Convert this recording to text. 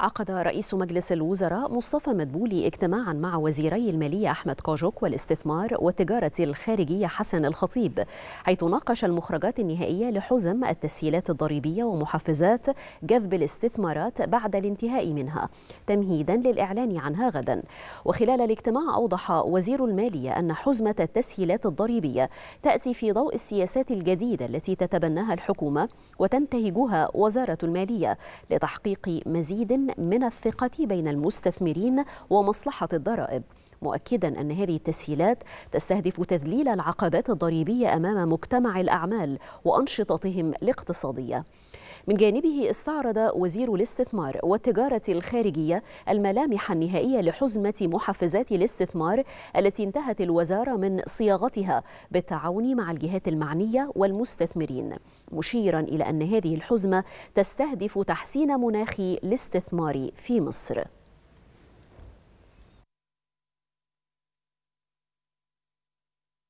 عقد رئيس مجلس الوزراء مصطفى مدبولي اجتماعا مع وزيري المالية أحمد كاجوك والاستثمار والتجارة الخارجية حسن الخطيب حيث ناقش المخرجات النهائية لحزم التسهيلات الضريبية ومحفزات جذب الاستثمارات بعد الانتهاء منها تمهيدا للإعلان عنها غدا وخلال الاجتماع أوضح وزير المالية أن حزمة التسهيلات الضريبية تأتي في ضوء السياسات الجديدة التي تتبناها الحكومة وتنتهجها وزارة المالية لتحقيق مزيد من الثقة بين المستثمرين ومصلحة الضرائب مؤكدا ان هذه التسهيلات تستهدف تذليل العقبات الضريبيه امام مجتمع الاعمال وانشطتهم الاقتصاديه من جانبه استعرض وزير الاستثمار والتجارة الخارجية الملامح النهائية لحزمة محفزات الاستثمار التي انتهت الوزارة من صياغتها بالتعاون مع الجهات المعنية والمستثمرين مشيرا إلى أن هذه الحزمة تستهدف تحسين مناخ الاستثمار في مصر